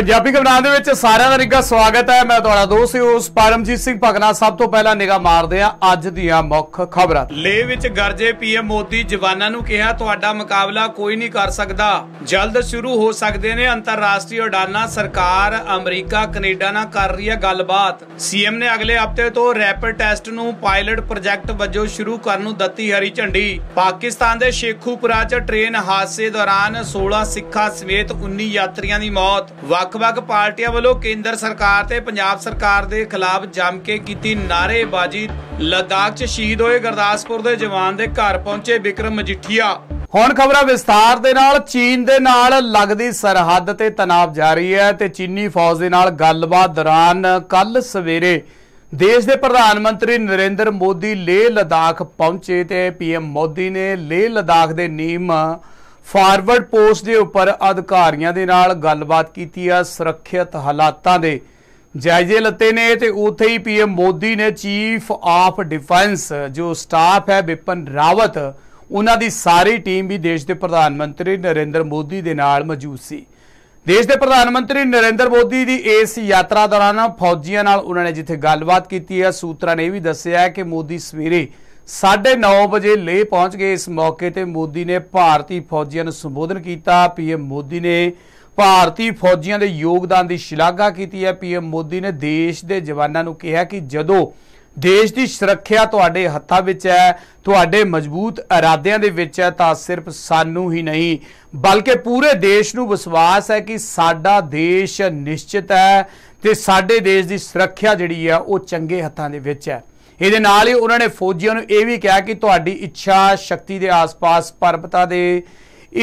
ਪੰਜਾਬੀ ਕਮਰਾਂ ਦੇ ਵਿੱਚ ਸਾਰਿਆਂ ਦਾ ਨਿੱਘਾ ਸਵਾਗਤ ਹੈ ਮੈਂ ਤੁਹਾਡਾ ਦੋਸਤ ਉਸ ਪਰਮਜੀਤ ਸਿੰਘ ਭਗਨਾ ਸਭ ਤੋਂ ਪਹਿਲਾਂ ਨਿਗਾ ਮਾਰਦੇ ਆ ਅੱਜ ਦੀਆਂ ਮੁੱਖ ਖਬਰਾਂ ਲੇ ਵਿੱਚ ਗਰਜੇ ਪੀਐਮ ਮੋਦੀ ਜਵਾਨਾਂ ਨੂੰ ਕਿਹਾ ਤੁਹਾਡਾ ਮੁਕਾਬਲਾ ਕੋਈ ਨਹੀਂ ਕਰ ਸਕਦਾ ਜਲਦ ਸ਼ੁਰੂ ਹੋ ਸਕਦੇ ਨੇ ਅੰਤਰਰਾਸ਼ਟਰੀ ਉਡਾਨਾਂ ਸਰਕਾਰ ਅਮਰੀਕਾ ਕੈਨੇਡਾ ਨਾਲ ਕਰ ਰਹੀ ਹੈ ਗੱਲਬਾਤ ਸੀਐਮ ਨੇ ਅਗਲੇ ਹਫਤੇ ਤੋਂ ਰੈਪਿਡ ਟੈਸਟ ਨੂੰ ਪਾਇਲਟ ਪ੍ਰੋਜੈਕਟ ਵਜੋਂ ਸ਼ੁਰੂ ਕਰਨ ਨੂੰ ਦਿੱਤੀ ਹਰੀ ਝੰਡੀ ਪਾਕਿਸਤਾਨ ਦੇ ਸ਼ੇਖੂਪੁਰਾ 'ਚ ਟ੍ਰੇਨ ਹਾਦਸੇ ਦੌਰਾਨ 16 ਸਿੱਖਾਂ ਸਮੇਤ 19 ਯਾਤਰੀਆਂ ਦੀ ਮੌਤ ਵੱਖ-ਵੱਖ ਪਾਰਟੀਆਂ ਵੱਲੋਂ ਕੇਂਦਰ ਸਰਕਾਰ ਤੇ ਪੰਜਾਬ ਸਰਕਾਰ ਦੇ ਖਿਲਾਫ ਜੰਮ ਕੇ ਕੀਤੀ ਨਾਰੇਬਾਜ਼ੀ ਲਦਾਖ 'ਚ ਸ਼ਹੀਦ ਹੋਏ ਗਰਦਾਸਪੁਰ ਦੇ ਜਵਾਨ ਦੇ ਘਰ ਪਹੁੰਚੇ ਵਿਕਰਮ ਮਜੀਠੀਆ ਹੁਣ ਖਬਰਾਂ ਵਿਸਤਾਰ ਦੇ ਨਾਲ ਚੀਨ ਦੇ ਨਾਲ ਲੱਗਦੀ ਸਰਹੱਦ ਤੇ ਤਣਾਅ ਜਾਰੀ ਹੈ ਤੇ ਚੀਨੀ ਫੌਜ ਦੇ ਨਾਲ ਗੱਲਬਾਤ ਦੌਰਾਨ ਕੱਲ ਸਵੇਰੇ ਦੇਸ਼ ਦੇ ਪ੍ਰਧਾਨ ਮੰਤਰੀ ਨਰਿੰਦਰ ਮੋਦੀ ਲੇਹ ਲਦਾਖ ਪਹੁੰਚੇ ਤੇ ਪੀਐਮ ਮੋਦੀ ਨੇ ਲੇਹ ਲਦਾਖ ਦੇ ਨੀਮ ਫਾਰਵਰਡ ਪੋਸਟ ਦੇ ਉੱਪਰ ਅਧਿਕਾਰੀਆਂ ਦੇ ਨਾਲ ਗੱਲਬਾਤ ਕੀਤੀ ਆ ਸੁਰੱਖਿਅਤ ਹਾਲਾਤਾਂ ਦੇ ਜਾਇਜ਼ੇ ਲੱਤੇ ਨੇ ਤੇ ਉਥੇ ਹੀ ਪੀਐਮ ਮੋਦੀ ਨੇ ਚੀਫ ਆਫ ਡਿਫੈਂਸ ਜੋ ਸਟਾਫ ਹੈ ਵਿਪਨ ਰਾਵਤ ਉਹਨਾਂ ਦੀ ਸਾਰੀ ਟੀਮ ਵੀ ਦੇਸ਼ ਦੇ ਪ੍ਰਧਾਨ ਮੰਤਰੀ ਨਰਿੰਦਰ ਮੋਦੀ ਦੇ ਨਾਲ ਮੌਜੂਦ ਸੀ ਦੇਸ਼ ਦੇ ਪ੍ਰਧਾਨ ਮੰਤਰੀ ਨਰਿੰਦਰ ਮੋਦੀ ਦੀ ਇਸ ਯਾਤਰਾ ਦੌਰਾਨ ਫੌਜੀਆਂ ਨਾਲ ਉਹਨਾਂ ਨੇ ਜਿੱਥੇ ਗੱਲਬਾਤ ਕੀਤੀ ਹੈ ਸੂਤਰਾਂ ਨੇ ਇਹ ਵੀ ਦੱਸਿਆ ਕਿ ਮੋਦੀ ਸਵੇਰੇ 9:30 ਵਜੇ ਲੇ ਪਹੁੰਚ ਗਏ ਇਸ ਮੌਕੇ ਤੇ ਮੋਦੀ ਨੇ ਭਾਰਤੀ ਫੌਜੀਆਂ ਨੂੰ ਸੰਬੋਧਨ ਕੀਤਾ ਪੀਐਮ ਮੋਦੀ ਨੇ ਭਾਰਤੀ ਫੌਜੀਆਂ ਦੇ ਯੋਗਦਾਨ ਦੀ ਸ਼ਲਾਘਾ ਕੀਤੀ ਹੈ ਪੀਐਮ ਮੋਦੀ ਨੇ ਦੇਸ਼ ਦੇ ਜਵਾਨਾਂ ਨੂੰ ਕਿਹਾ ਕਿ ਜਦੋਂ ਦੇਸ਼ ਦੀ ਸੁਰੱਖਿਆ ਤੁਹਾਡੇ ਹੱਥਾਂ ਵਿੱਚ ਹੈ ਤੁਹਾਡੇ ਮਜ਼ਬੂਤ ਇਰਾਦਿਆਂ ਦੇ ਵਿੱਚ ਹੈ ਤਾਂ ਸਿਰਫ ਸਾਨੂੰ ਹੀ ਨਹੀਂ ਬਲਕਿ ਪੂਰੇ ਦੇਸ਼ ਨੂੰ ਵਿਸ਼ਵਾਸ ਹੈ ਕਿ ਸਾਡਾ ਦੇਸ਼ ਨਿਸ਼ਚਿਤ ਹੈ ਤੇ ਸਾਡੇ ਦੇਸ਼ ਦੀ ਸੁਰੱਖਿਆ ਜਿਹੜੀ ਹੈ ਉਹ ਚੰਗੇ ਹੱਥਾਂ ਦੇ ਵਿੱਚ ਹੈ ਇਹਦੇ ਨਾਲ ਹੀ ਉਹਨਾਂ ਨੇ ਫੌਜੀਆਂ ਨੂੰ ਇਹ ਵੀ ਕਿਹਾ ਕਿ ਤੁਹਾਡੀ ਇੱਛਾ ਸ਼ਕਤੀ ਦੇ ਆਸ-ਪਾਸ ਪਰਬਤਾਂ ਦੇ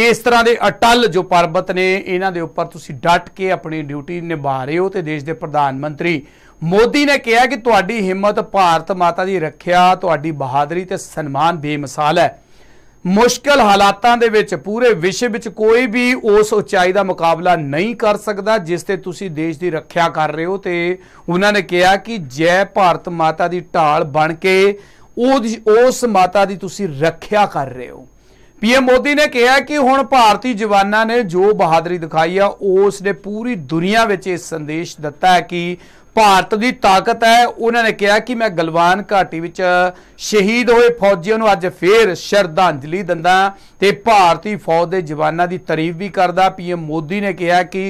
ਇਸ ਤਰ੍ਹਾਂ ਦੇ ਅਟਲ ਜੋ ਪਰਬਤ ਨੇ ਇਹਨਾਂ ਦੇ ਉੱਪਰ ਤੁਸੀਂ ਡਟ ਕੇ ਆਪਣੀ ਡਿਊਟੀ ਨਿਭਾ ਰਹੇ ਹੋ ਤੇ ਦੇਸ਼ ਦੇ ਪ੍ਰਧਾਨ ਮੰਤਰੀ ਮੋਦੀ ਨੇ ਕਿਹਾ ਕਿ ਤੁਹਾਡੀ ਹਿੰਮਤ ਭਾਰਤ ਮਾਤਾ ਦੀ ਰੱਖਿਆ ਤੁਹਾਡੀ ਬਹਾਦਰੀ ਤੇ ਸਨਮਾਨ ਬੇਮਿਸਾਲ ਹੈ ਮੁਸ਼ਕਲ ਹਾਲਾਤਾਂ ਦੇ ਵਿੱਚ ਪੂਰੇ ਵਿਸ਼ੇ ਵਿੱਚ ਕੋਈ ਵੀ ਉਸ ਉਚਾਈ ਦਾ ਮੁਕਾਬਲਾ ਨਹੀਂ ਕਰ ਸਕਦਾ ਜਿਸ ਤੇ ਤੁਸੀਂ ਦੇਸ਼ ਦੀ ਰੱਖਿਆ ਕਰ ਰਹੇ ਹੋ ਤੇ ਉਹਨਾਂ ਨੇ ਕਿਹਾ ਕਿ ਜੈ ਭਾਰਤ ਮਾਤਾ ਦੀ ਢਾਲ ਬਣ ਕੇ ਉਸ ਮਾਤਾ ਦੀ ਤੁਸੀਂ ਰੱਖਿਆ ਕਰ ਰਹੇ ਹੋ ਪੀਐਮ ਮੋਦੀ ਨੇ ਕਿਹਾ ਕਿ ਹੁਣ ਭਾਰਤੀ ਜਵਾਨਾਂ ਨੇ ਜੋ ਬਹਾਦਰੀ ਦਿਖਾਈ ਆ ਉਸ ਨੇ ਪੂਰੀ ਦੁਨੀਆ ਵਿੱਚ ਇਹ ਸੰਦੇਸ਼ ਦਿੱਤਾ ਹੈ ਕਿ ਭਾਰਤ ਦੀ ਤਾਕਤ ਹੈ ਉਹਨਾਂ ਨੇ ਕਿਹਾ ਕਿ ਮੈਂ ਗਲਵਾਨ ਘਾਟੀ ਵਿੱਚ ਸ਼ਹੀਦ ਹੋਏ ਫੌਜੀਆਂ ਨੂੰ ਅੱਜ ਫੇਰ ਸ਼ਰਧਾਂਜਲੀ ਦਿੰਦਾ ਤੇ ਭਾਰਤੀ ਫੌਜ ਦੇ ਜਵਾਨਾਂ ਦੀ ਤਾਰੀਫ ਵੀ ਕਰਦਾ ਪੀਐਮ ਮੋਦੀ ਨੇ ਕਿਹਾ ਕਿ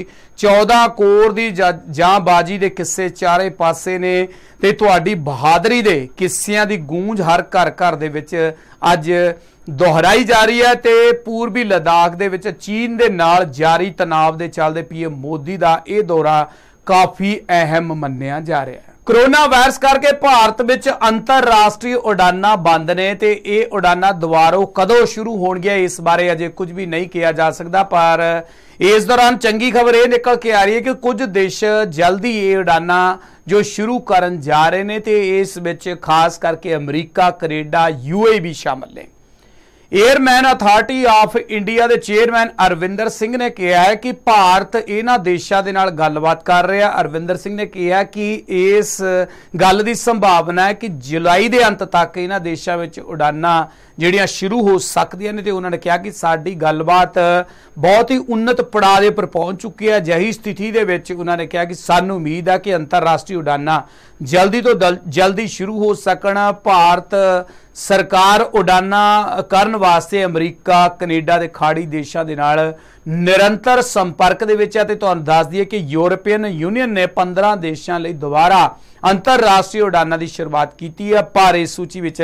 14 ਕੋਰ ਦੀ ਜਾਂ ਬਾਜੀ ਦੇ ਕਿੱਸੇ ਚਾਰੇ ਪਾਸੇ ਨੇ ਤੇ ਤੁਹਾਡੀ ਬਹਾਦਰੀ ਦੇ ਕਿੱਸਿਆਂ ਦੀ ਗੂੰਜ ਹਰ ਘਰ ਘਰ ਦੇ ਵਿੱਚ ਅੱਜ ਦੁਹਰਾਈ ਜਾ ਰਹੀ ਹੈ ਤੇ ਪੂਰਬੀ ਲਦਾਖ ਦੇ ਵਿੱਚ ਚੀਨ ਦੇ ਨਾਲ ਜਾਰੀ ਤਣਾਅ ਦੇ ਚੱਲਦੇ ਪੀਐਮ ਮੋਦੀ ਦਾ ਇਹ ਦੌਰਾ ਕਾਫੀ ਅਹਿਮ ਮੰਨਿਆ ਜਾ ਰਿਹਾ ਹੈ ਕਰੋਨਾ ਵਾਇਰਸ ਕਰਕੇ ਭਾਰਤ ਵਿੱਚ ਅੰਤਰਰਾਸ਼ਟਰੀ ਉਡਾਨਾਂ ਬੰਦ ਨੇ ਤੇ ਇਹ ਉਡਾਨਾਂ ਦੁਬਾਰਾ ਕਦੋਂ ਸ਼ੁਰੂ ਹੋਣਗੀਆਂ ਇਸ ਬਾਰੇ ਅਜੇ ਕੁਝ ਵੀ ਨਹੀਂ ਕਿਹਾ ਜਾ ਸਕਦਾ ਪਰ ਇਸ ਦੌਰਾਨ ਚੰਗੀ ਖਬਰ ਇਹ ਨਿਕਲ ਕੇ ਆ ਰਹੀ ਹੈ ਕਿ ਕੁਝ ਦੇਸ਼ ਜਲਦੀ ਇਹ ਉਡਾਨਾਂ ਜੋ ਸ਼ੁਰੂ ਕਰਨ ਜਾ ਰਹੇ ਨੇ ਤੇ ਇਸ ਵਿੱਚ ਖਾਸ ਕਰਕੇ ਅਮਰੀਕਾ ਕੈਨੇਡਾ ਯੂਏ ਵੀ ਸ਼ਾਮਲ ਨੇ 에ਅਰਮੈਨ ਅਥਾਰਟੀ ਆਫ ਇੰਡੀਆ ਦੇ ਚੇਅਰਮੈਨ ਅਰਵਿੰਦਰ ਸਿੰਘ ਨੇ ਕਿਹਾ ਹੈ ਕਿ ਭਾਰਤ ਇਹਨਾਂ ਦੇਸ਼ਾਂ ਦੇ ਨਾਲ ਗੱਲਬਾਤ ਕਰ ਰਿਹਾ ਅਰਵਿੰਦਰ ਸਿੰਘ ਨੇ ਕਿਹਾ ਕਿ ਇਸ ਗੱਲ ਦੀ ਸੰਭਾਵਨਾ ਹੈ ਕਿ ਜੁਲਾਈ ਦੇ ਅੰਤ ਤੱਕ ਇਹਨਾਂ ਦੇਸ਼ਾਂ ਵਿੱਚ ਉਡਾਨਾਂ ਜਿਹੜੀਆਂ ਸ਼ੁਰੂ ਹੋ ਸਕਦੀਆਂ ਨੇ ਤੇ ਉਹਨਾਂ ਨੇ ਕਿਹਾ ਕਿ ਸਾਡੀ ਗੱਲਬਾਤ ਬਹੁਤ ਹੀ ਉન્નਤ ਪੜਾਅ ਦੇ ਪਰ ਪਹੁੰਚ ਚੁੱਕੀ ਹੈ ਜਹੀ ਸਥਿਤੀ ਦੇ ਵਿੱਚ ਉਹਨਾਂ ਨੇ ਕਿਹਾ ਕਿ ਸਾਨੂੰ ਉਮੀਦ ਹੈ ਕਿ ਅੰਤਰਰਾਸ਼ਟਰੀ ਉਡਾਨਾਂ ਜਲਦੀ ਤੋਂ ਜਲਦੀ ਸ਼ੁਰੂ ਹੋ ਸਕਣ ਭਾਰਤ ਸਰਕਾਰ ਉਡਾਨਾਂ ਕਰਨ ਵਾਸਤੇ ਅਮਰੀਕਾ ਕੈਨੇਡਾ ਦੇ ਖਾੜੀ ਦੇਸ਼ਾਂ ਦੇ ਨਾਲ ਨਿਰੰਤਰ ਸੰਪਰਕ ਦੇ ਵਿੱਚ ਹੈ ਤੇ ਤੁਹਾਨੂੰ ਦੱਸ ਦਈਏ ਕਿ ਯੂਰਪੀਅਨ ਯੂਨੀਅਨ ਨੇ 15 ਦੇਸ਼ਾਂ ਲਈ ਦੁਬਾਰਾ ਅੰਤਰਰਾਸ਼ਟਰੀ ਉਡਾਨਾਂ ਦੀ ਸ਼ੁਰੂਆਤ ਕੀਤੀ ਹੈ ਪਰ ਇਸ ਸੂਚੀ ਵਿੱਚ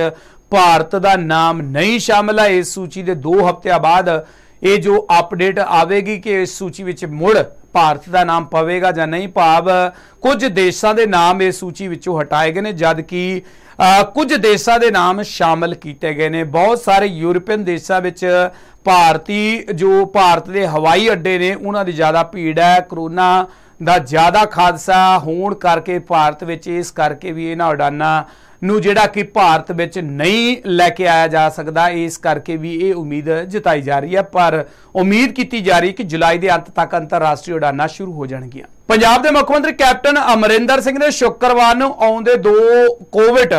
ਭਾਰਤ ਦਾ ਨਾਮ ਨਹੀਂ ਸ਼ਾਮਲ ਹੈ ਇਸ ਸੂਚੀ ਦੇ 2 ਹਫ਼ਤੇ ਬਾਅਦ ਇਹ ਜੋ ਅਪਡੇਟ ਆਵੇਗੀ ਕਿ ਇਸ ਸੂਚੀ ਵਿੱਚ ਮੁੜ ਭਾਰਤ ਦਾ ਨਾਮ ਪਵੇਗਾ ਜਾਂ ਨਹੀਂ ਭਾਵ ਕੁਝ ਦੇਸ਼ਾਂ ਦੇ ਨਾਮ ਇਸ ਸੂਚੀ ਵਿੱਚੋਂ ਹਟਾਏ ਗਏ ਨੇ ਜਦ ਕਿ ਕੁਝ ਦੇਸ਼ਾਂ ਦੇ ਨਾਮ ਸ਼ਾਮਲ ਕੀਤੇ ਗਏ ਨੇ ਬਹੁਤ ਸਾਰੇ ਯੂਰਪੀਅਨ ਦੇਸ਼ਾਂ ਵਿੱਚ ਭਾਰਤੀ ਜੋ ਭਾਰਤ ਦੇ ਹਵਾਈ ਅੱਡੇ ਨੇ ਉਹਨਾਂ ਦੀ ਜ਼ਿਆਦਾ ਭੀੜ ਹੈ ਕਰੋਨਾ ਦਾ ਜ਼ਿਆਦਾ ਖਾਦਸਾ ਹੋਣ ਕਰਕੇ ਭਾਰਤ ਵਿੱਚ ਇਸ ਕਰਕੇ ਵੀ ਇਹਨਾਂ ਉਡਾਨਾਂ ਨੂੰ ਜਿਹੜਾ ਕਿ ਭਾਰਤ ਵਿੱਚ ਨਹੀਂ ਲੈ ਕੇ ਆਇਆ ਜਾ ਸਕਦਾ ਇਸ ਕਰਕੇ ਵੀ ਇਹ ਉਮੀਦ ਜਤਾਈ ਜਾ ਰਹੀ ਹੈ ਪਰ ਉਮੀਦ ਕੀਤੀ ਜਾ ਰਹੀ ਕਿ ਜੁਲਾਈ ਦੇ ਅੰਤ ਤੱਕ ਅੰਤਰਰਾਸ਼ਟਰੀ ਉਡਾਨਾਂ ਸ਼ੁਰੂ ਹੋ ਜਾਣਗੀਆਂ ਪੰਜਾਬ ਦੇ ਮੁੱਖ ਮੰਤਰੀ ਕੈਪਟਨ ਅਮਰਿੰਦਰ ਸਿੰਘ ਨੇ ਸ਼ੁੱਕਰਵਾਰ ਨੂੰ ਆਉਂਦੇ ਦੋ ਕੋਵਿਡ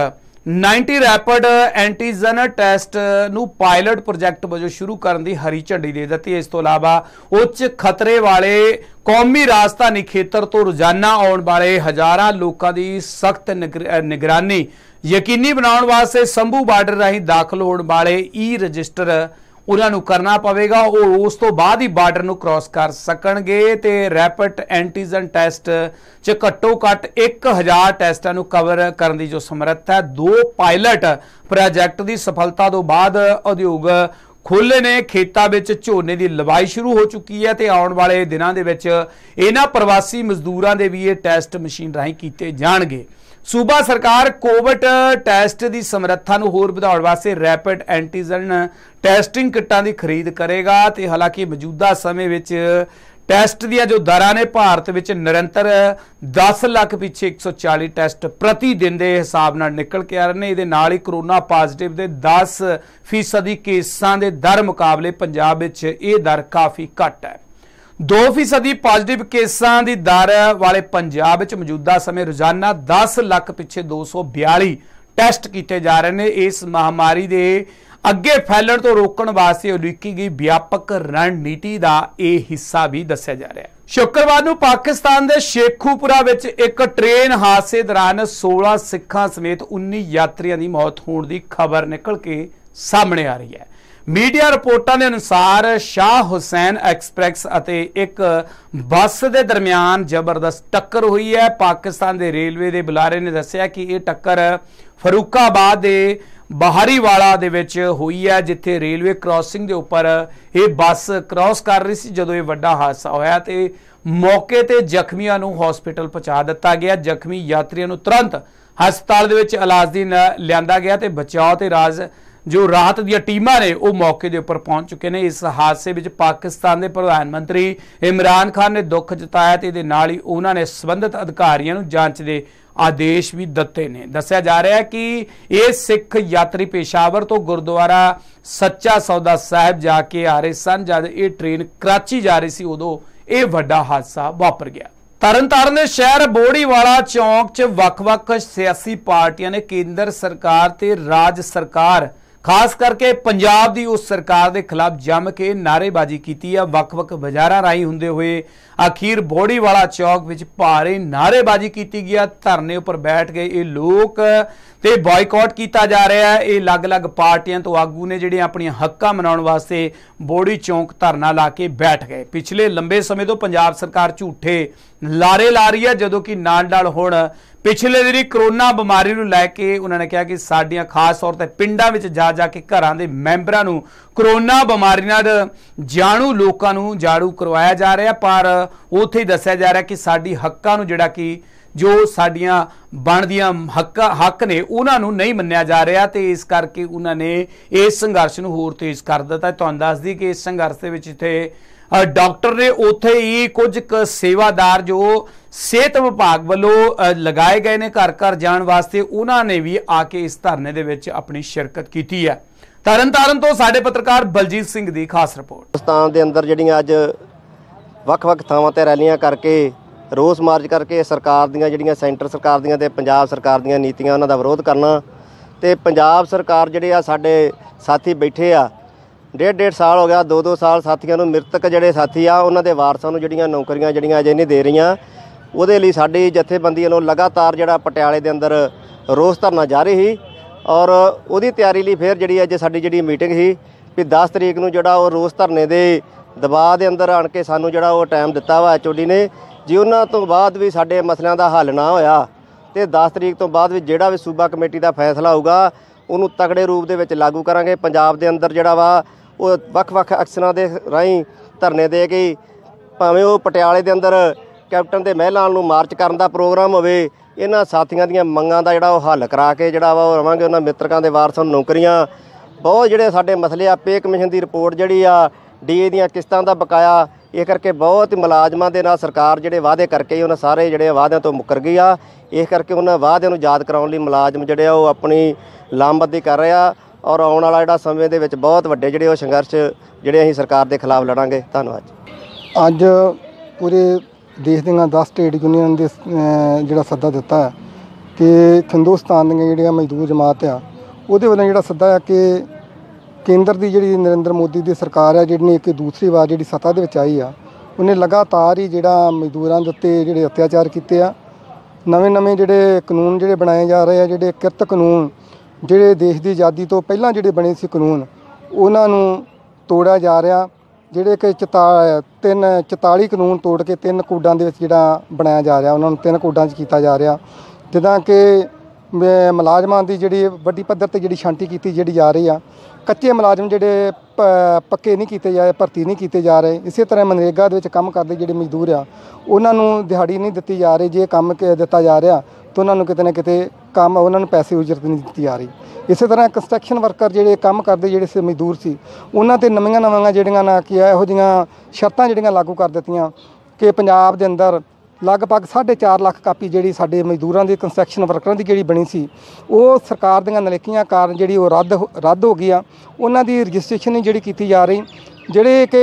90 ਰੈਪਿਡ ਐਂਟੀਜਨ ਟੈਸਟ ਨੂੰ ਪਾਇਲਟ ਪ੍ਰੋਜੈਕਟ ਵਜੋਂ ਸ਼ੁਰੂ ਕਰਨ ਦੀ ਹਰੀ ਝੰਡੀ ਦੇ ਦਿੱਤੀ ਇਸ ਤੋਂ ਇਲਾਵਾ ਉੱਚ ਖਤਰੇ ਵਾਲੇ ਕੌਮੀ ਰਾਜਧਾਨੀ ਖੇਤਰ ਤੋਂ ਰੋਜ਼ਾਨਾ ਆਉਣ ਵਾਲੇ ਹਜ਼ਾਰਾਂ ਲੋਕਾਂ ਦੀ ਸਖਤ ਨਿਗਰਾਨੀ ਯਕੀਨੀ ਬਣਾਉਣ ਵਾਸਤੇ ਸੰਭੂ ਬਾਰਡਰ ਰਾਹੀਂ ਦਾਖਲ ਹੋਣ ਵਾਲੇ ਈ ਰਜਿਸਟਰ ਉਹਨਾਂ ਨੂੰ ਕਰਨਾ ਪਵੇਗਾ ਉਹ ਉਸ ਤੋਂ ਬਾਅਦ ਹੀ ਬਾਰਡਰ ਨੂੰ ਕ੍ਰਾਸ ਕਰ ਸਕਣਗੇ ਤੇ ਰੈਪਿਡ ਐਂਟੀਜਨ ਟੈਸਟ ਚ ਘੱਟੋ ਘੱਟ 1000 ਟੈਸਟਾਂ ਨੂੰ ਕਵਰ ਕਰਨ ਦੀ ਜੋ ਸਮਰੱਥਾ ਹੈ ਦੋ ਪਾਇਲਟ ਪ੍ਰੋਜੈਕਟ ਦੀ ਸਫਲਤਾ ਤੋਂ ਬਾਅਦ ਉਦਯੋਗ ਖੁੱਲੇ ਨੇ ਖੇਤਾਂ ਵਿੱਚ ਝੋਨੇ ਦੀ ਲਵਾਈ ਸ਼ੁਰੂ ਹੋ ਚੁੱਕੀ ਹੈ ਤੇ ਆਉਣ ਵਾਲੇ ਦਿਨਾਂ ਦੇ ਵਿੱਚ ਇਹਨਾਂ ਪ੍ਰਵਾਸੀ ਮਜ਼ਦੂਰਾਂ ਦੇ ਵੀ ਇਹ ਟੈਸਟ ਮਸ਼ੀਨ ਰਾਹੀਂ ਕੀਤੇ ਜਾਣਗੇ ਸੂਬਾ ਸਰਕਾਰ ਕੋਵਿਡ ਟੈਸਟ ਦੀ ਸਮਰੱਥਾ ਨੂੰ ਹੋਰ ਵਧਾਉਣ ਵਾਸਤੇ ਰੈਪਿਡ ਐਂਟੀਜਨ ਟੈਸਟਿੰਗ ਕਿੱਟਾਂ ਦੀ ਖਰੀਦ ਕਰੇਗਾ ਤੇ ਹਾਲਾਂਕਿ ਮੌਜੂਦਾ ਸਮੇਂ ਵਿੱਚ ਟੈਸਟ ਦੀਆਂ ਜੋ ਦਰਾਂ ਨੇ ਭਾਰਤ ਵਿੱਚ ਨਿਰੰਤਰ 10 ਲੱਖ ਪਿੱਛੇ 140 ਟੈਸਟ ਪ੍ਰਤੀ ਦਿਨ ਦੇ ਹਿਸਾਬ ਨਾਲ ਨਿਕਲ ਕੇ ਆ ਰਹੇ ਨੇ ਇਹਦੇ ਨਾਲ ਹੀ ਕਰੋਨਾ ਪੋਜ਼ਿਟਿਵ ਦੇ 10 ਫੀਸਦੀ ਕੇਸਾਂ ਦੇ ਦਰ ਮੁਕਾਬਲੇ ਪੰਜਾਬ ਵਿੱਚ ਇਹ ਦਰ ਕਾਫੀ ਘੱਟ ਹੈ 2% ਪੋਜ਼ਿਟਿਵ ਕੇਸਾਂ ਦੀ ਦਰ ਵਾਲੇ ਪੰਜਾਬ ਵਿੱਚ ਮੌਜੂਦਾ ਸਮੇਂ ਰੋਜ਼ਾਨਾ 10 ਲੱਖ ਪਿੱਛੇ 242 ਟੈਸਟ ਕੀਤੇ ਜਾ ਰਹੇ ਨੇ ਇਸ ਮਹਾਮਾਰੀ ਦੇ ਅੱਗੇ ਫੈਲਣ ਤੋਂ ਰੋਕਣ ਵਾਸਤੇ ਉਲੀਕੀ ਗਈ ਵਿਆਪਕ ਰਣਨੀਤੀ ਦਾ ਇਹ ਹਿੱਸਾ ਵੀ ਦੱਸਿਆ ਜਾ ਰਿਹਾ ਹੈ ਸ਼ੁੱਕਰਵਾਰ ਨੂੰ ਪਾਕਿਸਤਾਨ ਦੇ ਸ਼ੇਖੂਪੁਰਾ ਵਿੱਚ ਇੱਕ ਟ੍ਰੇਨ ਹਾਦਸੇ ਦੌਰਾਨ 16 ਸਿੱਖਾਂ ਸਮੇਤ 19 ਯਾਤਰੀਆਂ ਦੀ ਮੌਤ ਹੋਣ ਦੀ ਖਬਰ ਨਿਕਲ ਕੇ ਸਾਹਮਣੇ ਆ ਰਹੀ ਹੈ ਮੀਡੀਆ ਰਿਪੋਰਟਾਂ ਦੇ ਅਨੁਸਾਰ ਸ਼ਾਹ ਹੁਸੈਨ ਐਕਸਪ੍ਰੈਸ ਅਤੇ ਇੱਕ ਬੱਸ ਦੇ ਦਰਮਿਆਨ ਜ਼ਬਰਦਸਤ ਟੱਕਰ ਹੋਈ ਹੈ ਪਾਕਿਸਤਾਨ ਦੇ ਰੇਲਵੇ ਦੇ ਬੁਲਾਰੇ ਨੇ ਦੱਸਿਆ ਕਿ ਇਹ ਟੱਕਰ ਫਰੂਕਾਬਾਦ ਦੇ ਬਾਹਰੀ ਵਾਲਾ ਦੇ ਵਿੱਚ ਹੋਈ ਹੈ ਜਿੱਥੇ ਰੇਲਵੇ ਕ੍ਰਾਸਿੰਗ ਦੇ ਉੱਪਰ ਇਹ ਬੱਸ ਕ੍ਰਾਸ ਕਰ ਰਹੀ ਸੀ ਜਦੋਂ ਇਹ ਵੱਡਾ ਹਾਦਸਾ ਹੋਇਆ ਤੇ ਮੌਕੇ ਤੇ ਜ਼ਖਮੀਆਂ ਨੂੰ ਹਸਪੀਟਲ ਪਹੁੰਚਾ ਦਿੱਤਾ ਗਿਆ ਜ਼ਖਮੀ ਯਾਤਰੀਆਂ ਨੂੰ ਤੁਰੰਤ ਹਸਪਤਾਲ ਦੇ ਵਿੱਚ ਇਲਾਜ ਦੀ ਲਿਆਂਦਾ ਗਿਆ ਤੇ ਬਚਾਅ ਤੇ ਰਾਜ ਜੋ ਰਾਤ ਦੀਆਂ ਟੀਮਾਂ ਨੇ ਉਹ ਮੌਕੇ ਦੇ ਉੱਪਰ ਪਹੁੰਚ ਚੁੱਕੇ ਨੇ ਇਸ ਹਾਦਸੇ ਵਿੱਚ ਪਾਕਿਸਤਾਨ ਦੇ ਪ੍ਰਧਾਨ ਮੰਤਰੀ ਇਮਰਾਨ ਖਾਨ ਨੇ ਦੁੱਖ ਜਤਾਇਆ ਤੇ ਇਹਦੇ ਨਾਲ ਹੀ ਉਹਨਾਂ ਨੇ ਸਬੰਧਤ ਅਧਿਕਾਰੀਆਂ ਨੂੰ ਜਾਂਚ ਦੇ ਆਦੇਸ਼ ਵੀ ਦਿੱਤੇ ਨੇ ਦੱਸਿਆ ਜਾ ਰਿਹਾ ਹੈ ਕਿ ਇਹ ਸਿੱਖ ਯਾਤਰੀ ਪੇਸ਼ਾਵਰ ਤੋਂ ਗੁਰਦੁਆਰਾ ਸੱਚਾ ਸੌਦਾ ਸਾਹਿਬ ਜਾ ਕੇ ਆ ਰਹੇ ਸਨ ਜਦ ਇਹ ਟ੍ਰੇਨ ਕਰਾਚੀ ਜਾ ਰਹੀ ਸੀ ਉਦੋਂ ਇਹ ਵੱਡਾ ਹਾਦਸਾ ਵਾਪਰ ਗਿਆ ਤਰਨਤਾਰਨ ਦੇ ਸ਼ਹਿਰ ਬੋੜੀ ਵਾਲਾ ਚੌਂਕ 'ਚ ਵੱਖ-ਵੱਖ ਸਿਆਸੀ ਪਾਰਟੀਆਂ ਨੇ ਕੇਂਦਰ ਸਰਕਾਰ ਤੇ ਰਾਜ ਸਰਕਾਰ ਖਾਸ ਕਰਕੇ ਪੰਜਾਬ ਦੀ ਉਸ ਸਰਕਾਰ ਦੇ ਖਿਲਾਫ ਜੰਮ ਕੇ ਨਾਰੇਬਾਜ਼ੀ ਕੀਤੀ ਆ ਵੱਖ-ਵੱਖ ਬਾਜ਼ਾਰਾਂ ਰਾਹੀਂ ਹੁੰਦੇ ਹੋਏ ਆਖੀਰ ਵਾਲਾ ਚੌਕ ਵਿੱਚ ਭਾਰੇ ਨਾਰੇਬਾਜ਼ੀ ਕੀਤੀ ਗਿਆ ਧਰਨੇ ਉੱਪਰ ਬੈਠ ਗਏ ਇਹ ਲੋਕ ਤੇ ਬਾਈਕਾਟ ਕੀਤਾ ਜਾ ਰਿਹਾ ਹੈ ਇਹ ਅਲੱਗ-ਅਲੱਗ ਪਾਰਟੀਆਂ ਤੋਂ ਆਗੂ ਨੇ ਜਿਹੜੇ ਆਪਣੀਆਂ ਹੱਕਾਂ ਮਨਾਉਣ ਵਾਸਤੇ ਬੋੜੀ ਚੌਕ ਧਰਨਾ ਲਾ ਕੇ ਬੈਠ ਗਏ ਪਿਛਲੇ ਲੰਬੇ ਸਮੇਂ ਤੋਂ ਪੰਜਾਬ ਸਰਕਾਰ ਝੂਠੇ ਲਾਰੇ ਲਾ ਰਹੀ ਹੈ ਜਦੋਂ ਕਿ ਨਾਲ ਨਾਲ ਹੁਣ ਪਿਛਲੇ ਦਿਨੀ ਕਰੋਨਾ ਬਿਮਾਰੀ ਨੂੰ ਲੈ ਕੇ ਉਹਨਾਂ ਨੇ ਕਿਹਾ ਕਿ ਸਾਡੀਆਂ ਖਾਸ ਤੌਰ ਤੇ ਪਿੰਡਾਂ ਵਿੱਚ ਜਾ ਜਾ ਕੇ ਘਰਾਂ ਦੇ ਮੈਂਬਰਾਂ ਨੂੰ ਕਰੋਨਾ ਬਿਮਾਰੀ ਨਾਲ ਜਾਣੂ ਲੋਕਾਂ ਨੂੰ ਜਾੜੂ ਕਰਵਾਇਆ ਜਾ ਰਿਹਾ ਪਰ ਉੱਥੇ ਹੀ ਦੱਸਿਆ ਜਾ ਰਿਹਾ ਕਿ ਸਾਡੀ ਹੱਕਾਂ ਨੂੰ ਜਿਹੜਾ ਕਿ ਜੋ ਸਾਡੀਆਂ ਬਣਦੀਆਂ ਹੱਕਾਂ ਹੱਕ ਨੇ ਉਹਨਾਂ ਨੂੰ ਨਹੀਂ ਮੰਨਿਆ ਜਾ ਰਿਹਾ ਤੇ ਇਸ ਕਰਕੇ ਉਹਨਾਂ ਨੇ ਇਸ ਸੰਘਰਸ਼ ਨੂੰ ਹੋਰ ਤੇਜ਼ ਕਰ ਦਿੱਤਾ ਤੁਹਾਨੂੰ ਦੱਸ ਦਈ ਕਿ ਇਸ ਸੰਘਰਸ਼ ਦੇ ਵਿੱਚ ਇੱਥੇ ਡਾਕਟਰ ਨੇ ਉੱਥੇ ਹੀ ਕੁਝ ਕੁ ਸੇਵਾਦਾਰ ਜੋ ਸਿਹਤ ਵਿਭਾਗ ਵੱਲੋਂ ਲਗਾਏ ਗਏ ਨੇ ਘਰ ਘਰ ਜਾਣ ਵਾਸਤੇ ਉਹਨਾਂ ਨੇ ਵੀ ਆ ਕੇ ਇਸ ਧਰਨੇ ਦੇ ਵਿੱਚ ਆਪਣੀ ਸ਼ਿਰਕਤ ਕੀਤੀ ਹੈ ਤਰਨਤਾਰਨ ਤੋਂ ਸਾਡੇ ਪੱਤਰਕਾਰ ਬਲਜੀਤ ਸਿੰਘ ਦੀ ਖਾਸ ਰਿਪੋਰਟ ਪਾਕਿਸਤਾਨ ਦੇ ਅੰਦਰ ਜਿਹੜੀਆਂ ਅੱਜ ਵੱਖ-ਵੱਖ ਥਾਵਾਂ ਤੇ ਰੈਲੀਆਂ ਕਰਕੇ ਰੋਸ ਮਾਰਚ ਕਰਕੇ ਸਰਕਾਰ ਦੀਆਂ ਜਿਹੜੀਆਂ ਸੈਂਟਰ ਸਰਕਾਰ ਦੀਆਂ ਤੇ ਪੰਜਾਬ ਸਰਕਾਰ ਦੀਆਂ ਨੀਤੀਆਂ ਉਹਨਾਂ ਦਾ ਵਿਰੋਧ ਕਰਨਾ ਤੇ ਪੰਜਾਬ ਸਰਕਾਰ ਜਿਹੜੇ ਆ ਸਾਡੇ ਸਾਥੀ ਬੈਠੇ ਆ ਡੇਢ ਡੇਢ ਸਾਲ ਹੋ ਗਿਆ ਦੋ ਦੋ ਸਾਲ ਸਾਥੀਆਂ ਨੂੰ ਮ੍ਰਿਤਕ ਜਿਹੜੇ ਸਾਥੀ ਆ ਉਹਨਾਂ ਦੇ ਵਾਰਸਾਂ ਨੂੰ ਜਿਹੜੀਆਂ ਨੌਕਰੀਆਂ ਜਿਹੜੀਆਂ ਅਜੇ ਨਹੀਂ ਦੇ ਰਹੀਆਂ ਉਹਦੇ ਲਈ ਸਾਡੀ ਜਥੇਬੰਦੀ ਵੱਲੋਂ ਲਗਾਤਾਰ ਜਿਹੜਾ ਪਟਿਆਲੇ ਦੇ ਅੰਦਰ ਰੋਸ ਧਰਨਾ ਜਾਰੀ ਸੀ ਔਰ ਉਹਦੀ ਤਿਆਰੀ ਲਈ ਫਿਰ ਜਿਹੜੀ ਅੱਜ ਸਾਡੀ ਜਿਹੜੀ ਮੀਟਿੰਗ ਸੀ ਵੀ 10 ਤਰੀਕ ਨੂੰ ਜਿਹੜਾ ਉਹ ਰੋਸ ਧਰਨੇ ਦੇ ਦਬਾਅ ਦੇ ਅੰਦਰ ਆਣ ਕੇ ਸਾਨੂੰ ਜਿਹੜਾ ਉਹ ਟਾਈਮ ਦਿੱਤਾ ਵਾ ਐਚਓਡੀ ਨੇ ਜੇ ਉਹਨਾਂ ਤੋਂ ਬਾਅਦ ਵੀ ਸਾਡੇ ਮਸਲਿਆਂ ਦਾ ਹੱਲ ਨਾ ਹੋਇਆ ਤੇ 10 ਤਰੀਕ ਤੋਂ ਬਾਅਦ ਵੀ ਜਿਹੜਾ ਵੀ ਸੂਬਾ ਕਮੇਟੀ ਦਾ ਫੈਸਲਾ ਹੋਊਗਾ ਉਹਨੂੰ ਤਕੜੇ ਰੂਪ ਦੇ ਵਿੱਚ ਲਾਗੂ ਕਰਾਂਗੇ ਪੰਜਾਬ ਦੇ ਅੰਦਰ ਜਿਹੜਾ ਵਾ ਉਹ ਵੱਖ-ਵੱਖ ਐਕਸ਼ਨਾਂ ਦੇ ਰਾਹੀਂ ਧਰਨੇ ਦੇ ਕੇ ਭਾਵੇਂ ਉਹ ਪਟਿਆਲੇ ਦੇ ਅੰਦਰ ਕੈਪਟਨ ਦੇ ਮਹਿਲਾਂ ਨੂੰ ਮਾਰਚ ਕਰਨ ਦਾ ਪ੍ਰੋਗਰਾਮ ਹੋਵੇ ਇਹਨਾਂ ਸਾਥੀਆਂ ਦੀਆਂ ਮੰਗਾਂ ਦਾ ਜਿਹੜਾ ਉਹ ਹੱਲ ਕਰਾ ਕੇ ਜਿਹੜਾ ਵਾ ਉਹ ਰਵਾਂਗੇ ਉਹਨਾਂ ਮਿੱਤਰਕਾਂ ਦੇ ਵਾਰਸਾਂ ਨੂੰ ਨੌਕਰੀਆਂ ਬਹੁਤ ਜਿਹੜੇ ਸਾਡੇ ਮਸਲੇ ਆ ਪੇ ਕਮਿਸ਼ਨ ਦੀ ਰਿਪੋਰਟ ਜਿਹੜੀ ਆ ਡੀਏ ਦੀਆਂ ਕਿਸ਼ਤਾਂ ਦਾ ਬਕਾਇਆ ਇਹ ਕਰਕੇ ਬਹੁਤ ਮੁਲਾਜ਼ਮਾਂ ਦੇ ਨਾਲ ਸਰਕਾਰ ਜਿਹੜੇ ਵਾਅਦੇ ਕਰਕੇ ਉਹਨਾਂ ਸਾਰੇ ਜਿਹੜੇ ਵਾਅਦਿਆਂ ਤੋਂ ਮੁੱਕਰ ਗਈ ਆ ਇਸ ਕਰਕੇ ਉਹਨਾਂ ਵਾਅਦਿਆਂ ਨੂੰ ਯਾਦ ਕਰਾਉਣ ਲਈ ਮੁਲਾਜ਼ਮ ਜਿਹੜੇ ਆ ਉਹ ਆਪਣੀ ਲਾਮਬੱਦੀ ਕਰ ਰਿਹਾ ਔਰ ਆਉਣ ਵਾਲਾ ਜਿਹੜਾ ਸਮੇਂ ਦੇ ਵਿੱਚ ਬਹੁਤ ਵੱਡੇ ਜਿਹੜੇ ਉਹ ਸੰਘਰਸ਼ ਜਿਹੜੇ ਅਸੀਂ ਸਰਕਾਰ ਦੇ ਖਿਲਾਫ ਲੜਾਂਗੇ ਧੰਨਵਾਦ ਅੱਜ ਪੂਰੇ ਦੇਸ਼ ਦੀਆਂ 10 ਸਟੇਟ ਯੂਨੀਅਨ ਦੇ ਜਿਹੜਾ ਸੱਦਾ ਦਿੱਤਾ ਹੈ ਕਿ ਹਿੰਦੁਸਤਾਨ ਦੀਆਂ ਜਿਹੜੀਆਂ ਮਜ਼ਦੂਰ ਜਮਾਤ ਆ ਉਹਦੇ ਵੱਲੋਂ ਜਿਹੜਾ ਸੱਦਾ ਆ ਕਿ ਕੇਂਦਰ ਦੀ ਜਿਹੜੀ ਨਰਿੰਦਰ ਮੋਦੀ ਦੀ ਸਰਕਾਰ ਆ ਜਿਹੜੀ ਇੱਕ ਦੂਸਰੀ ਵਾਰ ਜਿਹੜੀ ਸੱਤਾ ਦੇ ਵਿੱਚ ਆਈ ਆ ਉਹਨੇ ਲਗਾਤਾਰ ਹੀ ਜਿਹੜਾ ਮਜ਼ਦੂਰਾਂ ਦੇ ਉੱਤੇ ਜਿਹੜੇ ਅਤਿਆਚਾਰ ਕੀਤੇ ਆ ਨਵੇਂ-ਨਵੇਂ ਜਿਹੜੇ ਕਾਨੂੰਨ ਜਿਹੜੇ ਬਣਾਏ ਜਾ ਰਹੇ ਆ ਜਿਹੜੇ ਕਿਰਤ ਕਾਨੂੰਨ ਜਿਹੜੇ ਦੇਸ਼ ਦੀ ਆਜ਼ਾਦੀ ਤੋਂ ਪਹਿਲਾਂ ਜਿਹੜੇ ਬਣੇ ਸੀ ਕਾਨੂੰਨ ਉਹਨਾਂ ਨੂੰ ਤੋੜਿਆ ਜਾ ਰਿਹਾ ਜਿਹੜੇ ਕਿ ਤਿੰਨ 44 ਕਾਨੂੰਨ ਤੋੜ ਕੇ ਤਿੰਨ ਕੋਡਾਂ ਦੇ ਵਿੱਚ ਜਿਹੜਾ ਬਣਾਇਆ ਜਾ ਰਿਹਾ ਉਹਨਾਂ ਨੂੰ ਤਿੰਨ ਕੋਡਾਂ 'ਚ ਕੀਤਾ ਜਾ ਰਿਹਾ ਜਿੱਦਾਂ ਕਿ ਮੁਲਾਜ਼ਮਾਂ ਦੀ ਜਿਹੜੀ ਵੱਡੀ ਪੱਧਰ ਤੇ ਜਿਹੜੀ ਸ਼ਾਂਤੀ ਕੀਤੀ ਜਿਹੜੀ ਜਾ ਰਹੀ ਆ ਕੱਚੇ ਮੁਲਾਜ਼ਮ ਜਿਹੜੇ ਪੱਕੇ ਨਹੀਂ ਕੀਤੇ ਜਾ ਰਹੇ ਭਰਤੀ ਨਹੀਂ ਕੀਤੇ ਜਾ ਰਹੇ ਇਸੇ ਤਰ੍ਹਾਂ ਮਨਰੇਗਾ ਦੇ ਵਿੱਚ ਕੰਮ ਕਰਦੇ ਜਿਹੜੇ ਮਜ਼ਦੂਰ ਆ ਉਹਨਾਂ ਨੂੰ ਦਿਹਾੜੀ ਨਹੀਂ ਦਿੱਤੀ ਜਾ ਰਹੀ ਜੇ ਕੰਮ ਦਿੱਤਾ ਜਾ ਰਿਹਾ ਤਾਂ ਉਹਨਾਂ ਨੂੰ ਕਿਤੇ ਨਾ ਕਿਤੇ ਕੰਮ ਉਹਨਾਂ ਨੂੰ ਪੈਸੇ ਉਜਰਤ ਨਹੀਂ ਦਿੱਤੀ ਜਾ ਰਹੀ ਇਸੇ ਤਰ੍ਹਾਂ ਕੰਸਟਰਕਸ਼ਨ ਵਰਕਰ ਜਿਹੜੇ ਕੰਮ ਕਰਦੇ ਜਿਹੜੇ ਸੇ ਮਜ਼ਦੂਰ ਸੀ ਉਹਨਾਂ ਤੇ ਨਵੀਆਂ ਨਵੀਆਂ ਜਿਹੜੀਆਂ ਨਾ ਕੀ ਆ ਇਹੋ ਜੀਆਂ ਸ਼ਰਤਾਂ ਜਿਹੜੀਆਂ ਲਾਗੂ ਕਰ ਦਿੱਤੀਆਂ ਕਿ ਪੰਜਾਬ ਦੇ ਅੰਦਰ ਲਗਭਗ 4.5 ਲੱਖ ਕਾਪੀ ਜਿਹੜੀ ਸਾਡੇ ਮਜ਼ਦੂਰਾਂ ਦੀ ਕੰਸਟਰਕਸ਼ਨ ਵਰਕਰਾਂ ਦੀ ਜਿਹੜੀ ਬਣੀ ਸੀ ਉਹ ਸਰਕਾਰ ਦੀਆਂ ਨਲੇਕੀਆਂ ਕਾਰਨ ਜਿਹੜੀ ਉਹ ਰੱਦ ਰੱਦ ਹੋ ਗਈ ਆ ਉਹਨਾਂ ਦੀ ਰਜਿਸਟ੍ਰੇਸ਼ਨ ਨਹੀਂ ਜਿਹੜੀ ਕੀਤੀ ਜਾ ਰਹੀ ਜਿਹੜੇ ਕਿ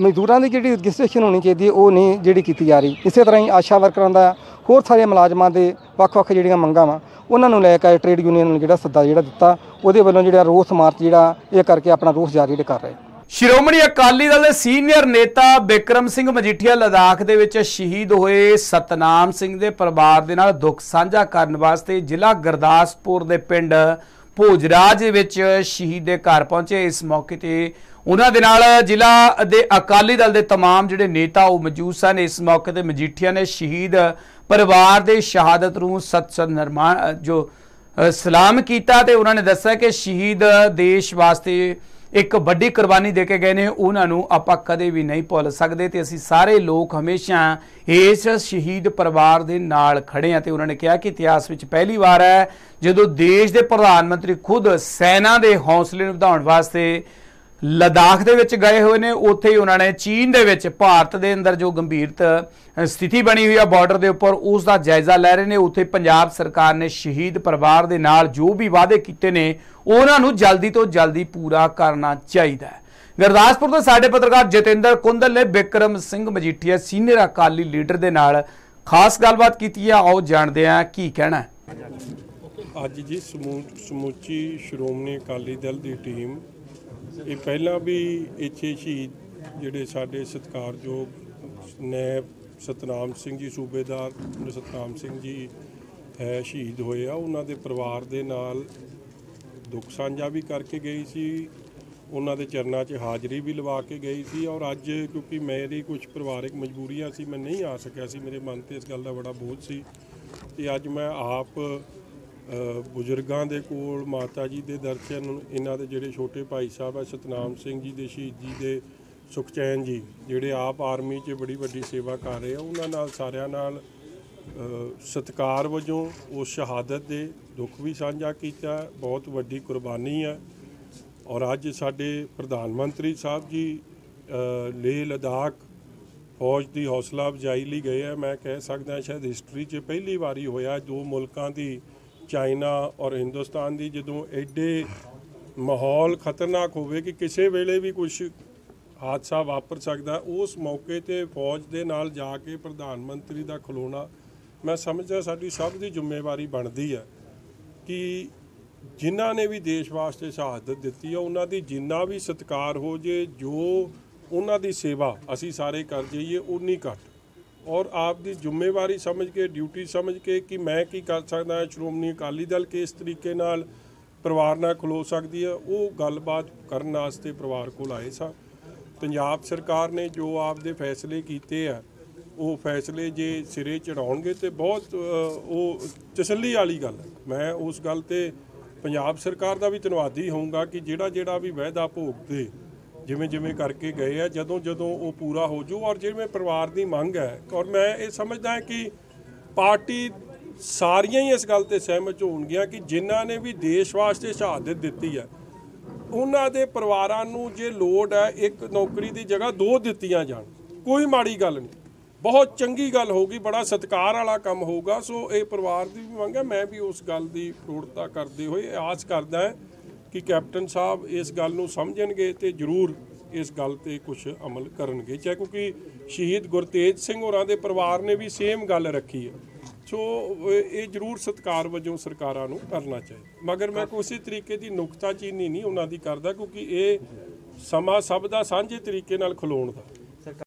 ਮਜ਼ਦੂਰਾਂ ਦੀ ਜਿਹੜੀ ਰਜਿਸਟ੍ਰੇਸ਼ਨ ਹੋਣੀ ਚਾਹੀਦੀ ਉਹ ਨਹੀਂ ਜਿਹੜੀ ਕੀਤੀ ਜਾ ਰਹੀ ਇਸੇ ਤਰ੍ਹਾਂ ਹੀ ਆਸ਼ਾ ਵਰਕਰਾਂ ਦਾ ਹੋਰ ਸਾਰੇ ਮੁਲਾਜ਼ਮਾਂ ਦੇ ਵੱਖ-ਵੱਖ ਜਿਹੜੀਆਂ ਮੰਗਾਂ ਆ ਉਹਨਾਂ ਨੂੰ ਲੈ ਕੇ ਟ੍ਰੇਡ ਯੂਨੀਅਨ ਨੇ ਜਿਹੜਾ ਸੱਦਾ ਜਿਹੜਾ ਦਿੱਤਾ ਉਹਦੇ ਵੱਲੋਂ ਜਿਹੜਾ ਰੋਸ ਮਾਰਚ ਜਿਹੜਾ ਇਹ ਕਰਕੇ ਆਪਣਾ ਰੋਸ ਜਾਰੀ ਕਰ ਰਹੇ ਸ਼੍ਰੋਮਣੀ ਅਕਾਲੀ ਦਲ ਦੇ ਸੀਨੀਅਰ ਨੇਤਾ ਬਿਕਰਮ ਸਿੰਘ ਮਜੀਠੀਆ ਲਦਾਖ ਦੇ ਵਿੱਚ ਸ਼ਹੀਦ ਹੋਏ ਸਤਨਾਮ ਸਿੰਘ ਦੇ ਪਰਿਵਾਰ ਦੇ ਨਾਲ ਦੁੱਖ ਸਾਂਝਾ ਕਰਨ ਵਾਸਤੇ ਜ਼ਿਲ੍ਹਾ ਗੁਰਦਾਸਪੁਰ ਦੇ ਪਿੰਡ ਭੋਜਰਾਜ ਵਿੱਚ ਸ਼ਹੀਦ ਦੇ ਘਰ ਪਹੁੰਚੇ ਇਸ ਮੌਕੇ ਤੇ ਉਹਨਾਂ ਦੇ ਨਾਲ ਜ਼ਿਲ੍ਹਾ ਦੇ ਅਕਾਲੀ ਦਲ ਦੇ तमाम ਜਿਹੜੇ ਨੇਤਾ ਉਹ ਮੌਜੂਦ ਸਨ ਇਸ ਮੌਕੇ ਤੇ ਮਜੀਠੀਆ ਨੇ ਸ਼ਹੀਦ ਪਰਿਵਾਰ ਦੇ ਸ਼ਹਾਦਤ ਨੂੰ ਸਤ ਨਿਰਮਾਣ ਜੋ ਸਲਾਮ ਕੀਤਾ ਤੇ ਉਹਨਾਂ ਨੇ ਦੱਸਿਆ ਕਿ ਸ਼ਹੀਦ ਦੇਸ਼ ਵਾਸਤੇ ਇੱਕ ਵੱਡੀ ਕੁਰਬਾਨੀ ਦੇ ਕੇ ਗਏ ਨੇ ਉਹਨਾਂ ਨੂੰ ਆਪਾਂ ਕਦੇ ਵੀ ਨਹੀਂ ਭੁੱਲ ਸਕਦੇ ਤੇ ਅਸੀਂ ਸਾਰੇ ਲੋਕ ਹਮੇਸ਼ਾ ਇਸ ਸ਼ਹੀਦ ਪਰਿਵਾਰ ਦੇ ਨਾਲ ਖੜੇ ਆ ਤੇ ਉਹਨਾਂ ਨੇ ਕਿਹਾ ਕਿ ਇਤਿਹਾਸ ਵਿੱਚ ਪਹਿਲੀ ਵਾਰ ਹੈ ਜਦੋਂ ਦੇਸ਼ ਦੇ ਪ੍ਰਧਾਨ ਮੰਤਰੀ ਖੁਦ ਸੈਨਾ ਦੇ ਹੌਸਲੇ ਨੂੰ ਵਧਾਉਣ ਵਾਸਤੇ ਲਦਾਖ ਦੇ ਵਿੱਚ ਗਏ ਹੋਏ ਨੇ ਉੱਥੇ ਹੀ ਉਹਨਾਂ ਨੇ ਚੀਨ ਦੇ ਵਿੱਚ ਭਾਰਤ ਦੇ ਅੰਦਰ ਜੋ ਗੰਭੀਰਤ ਸਥਿਤੀ ਬਣੀ ਹੋਈ ਆ ਬਾਰਡਰ ਦੇ ਉੱਪਰ ਉਸ ਦਾ ਜਾਇਜ਼ਾ ਲੈ ਰਹੇ ਨੇ ਉੱਥੇ ਪੰਜਾਬ ਸਰਕਾਰ ਨੇ ਸ਼ਹੀਦ ਪਰਿਵਾਰ ਦੇ ਨਾਲ ਜੋ ਵੀ ਵਾਅਦੇ ਕੀਤੇ ਨੇ ਉਹਨਾਂ ਨੂੰ ਜਲਦੀ ਤੋਂ ਜਲਦੀ ਪੂਰਾ ਕਰਨਾ ਚਾਹੀਦਾ ਹੈ ਗਰਦਾਸਪੁਰ ਤੋਂ ਸਾਡੇ ਪੱਤਰਕਾਰ ਜਤਿੰਦਰ ਕੁੰਦਲ ਨੇ ਬਿਕਰਮ ਸਿੰਘ ਮਜੀਠੀਆ ਸੀਨੀਅਰ ਅਕਾਲੀ ਲੀਡਰ ਦੇ ਨਾਲ ਖਾਸ ਗੱਲਬਾਤ ਕੀਤੀ ਆ ਆਓ ਜਾਣਦੇ ਆ ਕੀ ਕਹਿਣਾ ਅੱਜ ਜੀ ਸਮੂਚੀ ਸ਼੍ਰੋਮਣੀ ਅਕਾਲੀ ਦਲ ਦੀ ਟੀਮ ਇਹ ਪਹਿਲਾਂ ਵੀ ਇੱਥੇ ਸ਼ਹੀਦ ਜਿਹੜੇ ਸਾਡੇ ਸਤਕਾਰਯੋਗ ਨੈਬ ਸਤਨਾਮ ਸਿੰਘ ਜੀ ਸੂਬੇਦਾਰ ਸਤਨਾਮ ਸਿੰਘ ਜੀ ਹੈ ਸ਼ਹੀਦ ਹੋਏ ਆ ਉਹਨਾਂ ਦੇ ਪਰਿਵਾਰ ਦੇ ਨਾਲ ਦੁੱਖ ਸਾਂਝਾ ਵੀ ਕਰਕੇ ਗਈ ਸੀ ਉਹਨਾਂ ਦੇ ਚਰਨਾਂ 'ਚ ਹਾਜ਼ਰੀ ਵੀ ਲਵਾ ਕੇ ਗਈ ਸੀ ਔਰ ਅੱਜ ਕਿਉਂਕਿ ਮੇਰੀ ਕੁਝ ਪਰਿਵਾਰਿਕ ਮਜਬੂਰੀਆਂ ਸੀ ਮੈਂ ਨਹੀਂ ਆ ਸਕਿਆ ਸੀ ਮੇਰੇ ਮਨ ਤੇ ਇਸ ਗੱਲ ਦਾ ਬੜਾ ਬੋਝ ਸੀ ਤੇ ਅੱਜ ਮੈਂ ਆਪ ਬਜ਼ੁਰਗਾਂ ਦੇ ਕੋਲ ਮਾਤਾ ਜੀ ਦੇ ਦਰਸ਼ਨ ਇਹਨਾਂ ਦੇ ਜਿਹੜੇ ਛੋਟੇ ਭਾਈ ਸਾਹਿਬ ਆ ਸਤਨਾਮ ਸਿੰਘ ਜੀ ਦੇ ਸ਼ਹੀਦ ਜੀ ਦੇ ਸੁਖਚੈਨ ਜੀ ਜਿਹੜੇ ਆਪ ਆਰਮੀ 'ਚ ਬੜੀ ਵੱਡੀ ਸੇਵਾ ਕਰ ਰਹੇ ਆ ਉਹਨਾਂ ਨਾਲ ਸਾਰਿਆਂ ਨਾਲ ਸਤਕਾਰ ਵਜੋਂ ਉਸ ਸ਼ਹਾਦਤ ਦੇ ਦੁੱਖ ਵੀ ਸਾਂਝਾ ਕੀਤਾ ਬਹੁਤ ਵੱਡੀ ਕੁਰਬਾਨੀ ਆ ਔਰ ਅੱਜ ਸਾਡੇ ਪ੍ਰਧਾਨ ਮੰਤਰੀ ਸਾਹਿਬ ਜੀ ਲੇਹ ਲਦਾਖ ਫੌਜ ਦੀ ਹੌਸਲਾ ਅਫਜ਼ਾਈ ਲਈ ਗਏ ਆ ਮੈਂ ਕਹਿ ਸਕਦਾ ਸ਼ਾਇਦ ਹਿਸਟਰੀ 'ਚ ਪਹਿਲੀ ਵਾਰੀ ਹੋਇਆ ਦੋ ਮੁਲਕਾਂ ਦੀ ਚਾਈਨਾ ਔਰ ਹਿੰਦੁਸਤਾਨ ਦੀ ਜਦੋਂ ਐਡੇ ਮਾਹੌਲ ਖਤਰਨਾਕ ਹੋਵੇ ਕਿ ਕਿਸੇ ਵੇਲੇ ਵੀ ਕੁਝ ਹਾਦਸਾ ਵਾਪਰ ਸਕਦਾ ਉਸ ਮੌਕੇ ਤੇ ਫੌਜ ਦੇ ਨਾਲ ਜਾ ਕੇ ਪ੍ਰਧਾਨ ਮੰਤਰੀ ਦਾ ਖਲੋਣਾ ਮੈਂ ਸਮਝਦਾ ਸਾਡੀ ਸਭ ਦੀ ਜ਼ਿੰਮੇਵਾਰੀ ਬਣਦੀ ਹੈ ਕਿ ਜਿਨ੍ਹਾਂ ਨੇ ਵੀ ਦੇਸ਼ ਵਾਸਤੇ ਸ਼ਹਾਦਤ ਦਿੱਤੀ ਹੈ ਉਹਨਾਂ ਦੀ ਜਿੰਨਾ ਵੀ ਸਤਿਕਾਰ ਹੋ ਜੇ ਜੋ ਉਹਨਾਂ ਦੀ ਸੇਵਾ ਅਸੀਂ ਸਾਰੇ ਕਰ ਜਾਈਏ ਉਨੀ ਘੱਟ ਔਰ ਆਪ ਦੀ ਜ਼ਿੰਮੇਵਾਰੀ ਸਮਝ ਕੇ ਡਿਊਟੀ ਸਮਝ ਕੇ ਕਿ ਮੈਂ ਕੀ ਕਰ ਸਕਦਾ ਹਾਂ ਸ਼੍ਰੋਮਣੀ ਅਕਾਲੀ ਦਲ ਕਿਸ ਤਰੀਕੇ ਨਾਲ ਪਰਿਵਾਰ ਨਾਲ ਖਲੋ ਸਕਦੀ ਹੈ ਉਹ ਗੱਲਬਾਤ ਕਰਨ ਵਾਸਤੇ ਪਰਿਵਾਰ ਕੋਲ ਆਏ ਸਾਂ ਪੰਜਾਬ ਸਰਕਾਰ ਨੇ ਜੋ ਆਪ ਦੇ ਫੈਸਲੇ ਕੀਤੇ ਆ ਉਹ ਫੈਸਲੇ ਜੇ ਸਿਰੇ ਚੜਾਉਣਗੇ ਤੇ ਬਹੁਤ ਉਹ ਤਸੱਲੀ ਵਾਲੀ ਗੱਲ ਹੈ ਮੈਂ ਉਸ ਗੱਲ ਤੇ ਪੰਜਾਬ ਸਰਕਾਰ ਦਾ ਵੀ ਧੰਨਵਾਦੀ ਹੋਊਂਗਾ ਕਿ ਜਿਹੜਾ ਜਿਹੜਾ ਵੀ ਵਾਅਦਾ ਭੋਗਦੇ ਜਿਵੇਂ ਜਿਵੇਂ ਕਰਕੇ ਗਏ ਆ ਜਦੋਂ ਜਦੋਂ ਉਹ ਪੂਰਾ ਹੋ ਜੂ ਔਰ ਜਿਵੇਂ ਪਰਿਵਾਰ ਦੀ ਮੰਗ ਹੈ ਔਰ ਮੈਂ ਇਹ ਸਮਝਦਾ ਹਾਂ ਕਿ ਪਾਰਟੀ ਸਾਰੀਆਂ ਹੀ ਇਸ ਗੱਲ ਤੇ ਸਹਿਮਤ ਹੋਣਗੀਆਂ ਕਿ ਜਿਨ੍ਹਾਂ ਨੇ ਵੀ ਦੇਸ਼ ਵਾਸਤੇ ਸ਼ਹਾਦਤ ਦਿੱਤੀ ਹੈ ਉਹਨਾਂ ਦੇ ਪਰਿਵਾਰਾਂ ਨੂੰ ਜੇ ਲੋੜ ਹੈ ਇੱਕ ਨੌਕਰੀ ਦੀ ਜਗ੍ਹਾ ਦੋ ਦਿੱਤੀਆਂ ਜਾਣ ਕੋਈ ਮਾੜੀ ਗੱਲ ਨਹੀਂ ਬਹੁਤ ਚੰਗੀ ਗੱਲ ਹੋਊਗੀ ਬੜਾ ਸਤਿਕਾਰ ਵਾਲਾ ਕੰਮ ਹੋਊਗਾ ਸੋ ਇਹ ਪਰਿਵਾਰ ਦੀ ਵੀ ਮੰਗ ਹੈ ਮੈਂ ਵੀ ਉਸ ਗੱਲ ਦੀ ਪ੍ਰੋੜਤਾ ਕਰਦੇ ਹੋਏ ਆਸ ਕਰਦਾ ਹਾਂ ਕਿ ਕੈਪਟਨ ਸਾਹਿਬ ਇਸ ਗੱਲ ਨੂੰ ਸਮਝਣਗੇ ਤੇ ਜ਼ਰੂਰ ਇਸ ਗੱਲ ਤੇ ਕੁਝ ਅਮਲ ਕਰਨਗੇ ਚਾਹੇ ਕਿਉਂਕਿ ਸ਼ਹੀਦ ਗੁਰਤੇਜ ਸਿੰਘ ਹੋਰਾਂ ਦੇ ਪਰਿਵਾਰ ਨੇ ਵੀ ਸੇਮ ਗੱਲ ਰੱਖੀ ਹੈ ਸੋ ਇਹ ਜ਼ਰੂਰ ਸਤਕਾਰ ਵਜੋਂ ਸਰਕਾਰਾਂ ਨੂੰ ਕਰਨਾ ਚਾਹੀਦਾ ਮਗਰ ਮੈਂ ਕੋਈ ਤਰੀਕੇ ਦੀ ਨੁਕਤਾਚੀਨੀ ਨਹੀਂ ਉਹਨਾਂ ਦੀ ਕਰਦਾ ਕਿਉਂਕਿ ਇਹ ਸਮਾਂ ਸਭ ਦਾ ਸਾਂਝੇ ਤਰੀਕੇ ਨਾਲ ਖਲੋਣ ਦਾ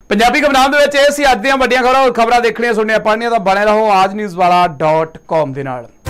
ਪੰਜਾਬੀ ਖਬਰਾਂ ਦੇ ਵਿੱਚ ਇਹ ਸੀ ਅੱਜ ਦੀਆਂ ਵੱਡੀਆਂ ਖਬਰਾਂ ਹੋਰ ਖਬਰਾਂ ਦੇਖਣੀਆਂ ਸੁਣਨੀਆਂ ਪੜ੍ਹਨੀਆਂ ਤਾਂ ਬਣੇ ਰਹੋ aajnewswala.com ਦੇ ਨਾਲ